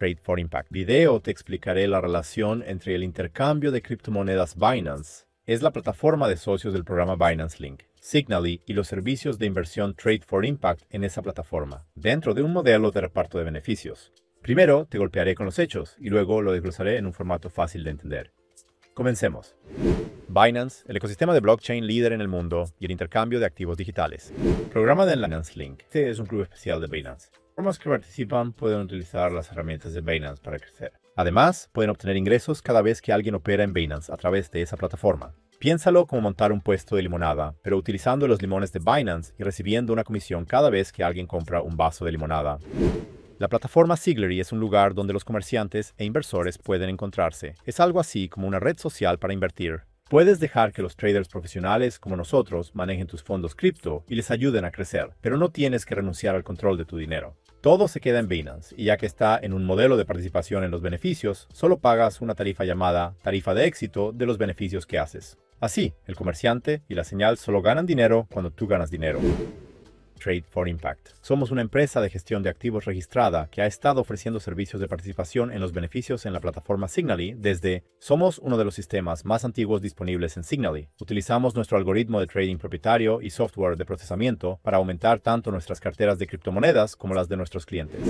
Trade for Impact. Video te explicaré la relación entre el intercambio de criptomonedas Binance, es la plataforma de socios del programa Binance Link, Signally y los servicios de inversión Trade for Impact en esa plataforma, dentro de un modelo de reparto de beneficios. Primero te golpearé con los hechos y luego lo desglosaré en un formato fácil de entender. Comencemos. Binance, el ecosistema de blockchain líder en el mundo y el intercambio de activos digitales. Programa de Binance Link. Este es un club especial de Binance plataformas que participan pueden utilizar las herramientas de Binance para crecer. Además, pueden obtener ingresos cada vez que alguien opera en Binance a través de esa plataforma. Piénsalo como montar un puesto de limonada, pero utilizando los limones de Binance y recibiendo una comisión cada vez que alguien compra un vaso de limonada. La plataforma Siglery es un lugar donde los comerciantes e inversores pueden encontrarse. Es algo así como una red social para invertir, Puedes dejar que los traders profesionales como nosotros manejen tus fondos cripto y les ayuden a crecer, pero no tienes que renunciar al control de tu dinero. Todo se queda en Binance y ya que está en un modelo de participación en los beneficios, solo pagas una tarifa llamada tarifa de éxito de los beneficios que haces. Así, el comerciante y la señal solo ganan dinero cuando tú ganas dinero. Trade for Impact. Somos una empresa de gestión de activos registrada que ha estado ofreciendo servicios de participación en los beneficios en la plataforma Signally desde somos uno de los sistemas más antiguos disponibles en Signally. Utilizamos nuestro algoritmo de trading propietario y software de procesamiento para aumentar tanto nuestras carteras de criptomonedas como las de nuestros clientes.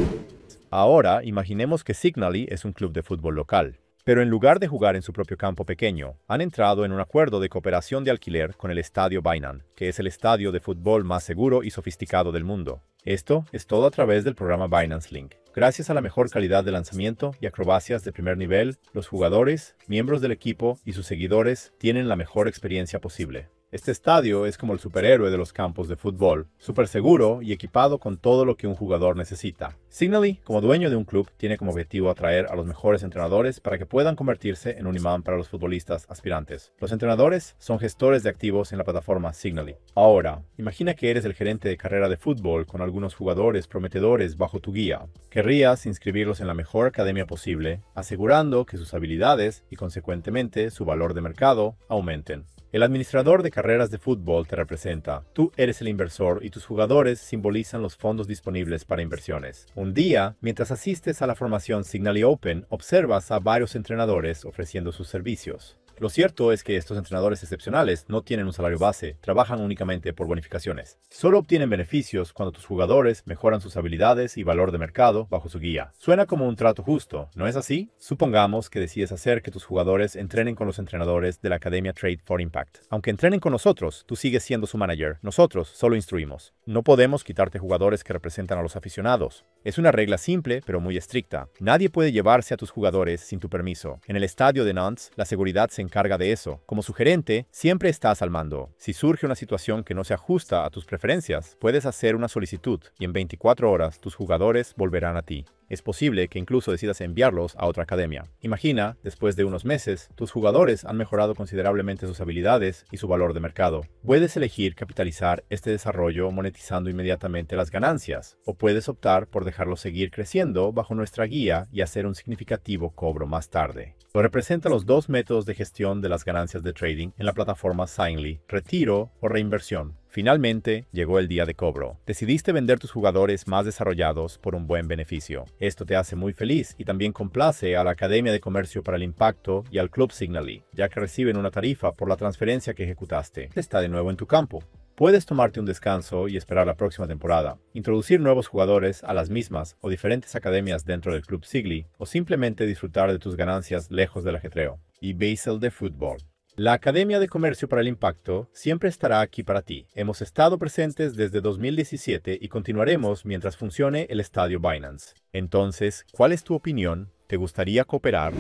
Ahora, imaginemos que Signally es un club de fútbol local. Pero en lugar de jugar en su propio campo pequeño, han entrado en un acuerdo de cooperación de alquiler con el estadio Binance, que es el estadio de fútbol más seguro y sofisticado del mundo. Esto es todo a través del programa Binance Link. Gracias a la mejor calidad de lanzamiento y acrobacias de primer nivel, los jugadores, miembros del equipo y sus seguidores tienen la mejor experiencia posible. Este estadio es como el superhéroe de los campos de fútbol, súper seguro y equipado con todo lo que un jugador necesita. Signally, e, como dueño de un club, tiene como objetivo atraer a los mejores entrenadores para que puedan convertirse en un imán para los futbolistas aspirantes. Los entrenadores son gestores de activos en la plataforma Signally. E. Ahora, imagina que eres el gerente de carrera de fútbol con algunos jugadores prometedores bajo tu guía. Querrías inscribirlos en la mejor academia posible, asegurando que sus habilidades y consecuentemente su valor de mercado aumenten. El administrador de carreras de fútbol te representa. Tú eres el inversor y tus jugadores simbolizan los fondos disponibles para inversiones. Un día, mientras asistes a la formación Signali Open, observas a varios entrenadores ofreciendo sus servicios. Lo cierto es que estos entrenadores excepcionales no tienen un salario base, trabajan únicamente por bonificaciones. Solo obtienen beneficios cuando tus jugadores mejoran sus habilidades y valor de mercado bajo su guía. Suena como un trato justo, ¿no es así? Supongamos que decides hacer que tus jugadores entrenen con los entrenadores de la Academia Trade for Impact. Aunque entrenen con nosotros, tú sigues siendo su manager. Nosotros solo instruimos. No podemos quitarte jugadores que representan a los aficionados. Es una regla simple, pero muy estricta. Nadie puede llevarse a tus jugadores sin tu permiso. En el estadio de Nantes, la seguridad se carga de eso. Como sugerente, gerente, siempre estás al mando. Si surge una situación que no se ajusta a tus preferencias, puedes hacer una solicitud y en 24 horas tus jugadores volverán a ti es posible que incluso decidas enviarlos a otra academia. Imagina, después de unos meses, tus jugadores han mejorado considerablemente sus habilidades y su valor de mercado. Puedes elegir capitalizar este desarrollo monetizando inmediatamente las ganancias, o puedes optar por dejarlo seguir creciendo bajo nuestra guía y hacer un significativo cobro más tarde. Lo representan los dos métodos de gestión de las ganancias de trading en la plataforma Signly, retiro o reinversión. Finalmente, llegó el día de cobro. Decidiste vender tus jugadores más desarrollados por un buen beneficio. Esto te hace muy feliz y también complace a la Academia de Comercio para el Impacto y al Club Signally, e, ya que reciben una tarifa por la transferencia que ejecutaste. Está de nuevo en tu campo. Puedes tomarte un descanso y esperar la próxima temporada, introducir nuevos jugadores a las mismas o diferentes academias dentro del Club Sigli, e o simplemente disfrutar de tus ganancias lejos del ajetreo. Y Basel de Fútbol. La Academia de Comercio para el Impacto siempre estará aquí para ti. Hemos estado presentes desde 2017 y continuaremos mientras funcione el estadio Binance. Entonces, ¿cuál es tu opinión? ¿Te gustaría cooperar?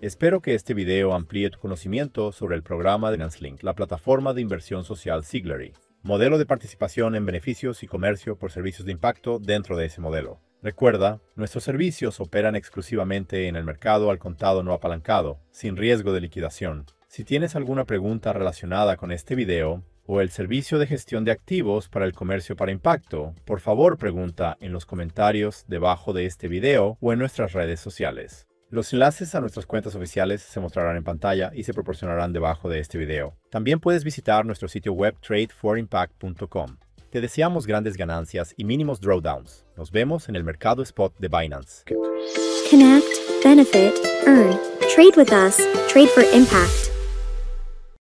Espero que este video amplíe tu conocimiento sobre el programa de Binance la plataforma de inversión social Siglery, modelo de participación en beneficios y comercio por servicios de impacto dentro de ese modelo. Recuerda, nuestros servicios operan exclusivamente en el mercado al contado no apalancado, sin riesgo de liquidación. Si tienes alguna pregunta relacionada con este video o el servicio de gestión de activos para el comercio para impacto, por favor pregunta en los comentarios debajo de este video o en nuestras redes sociales. Los enlaces a nuestras cuentas oficiales se mostrarán en pantalla y se proporcionarán debajo de este video. También puedes visitar nuestro sitio web tradeforimpact.com. Te deseamos grandes ganancias y mínimos drawdowns. Nos vemos en el mercado spot de Binance. benefit, Trade trade for impact.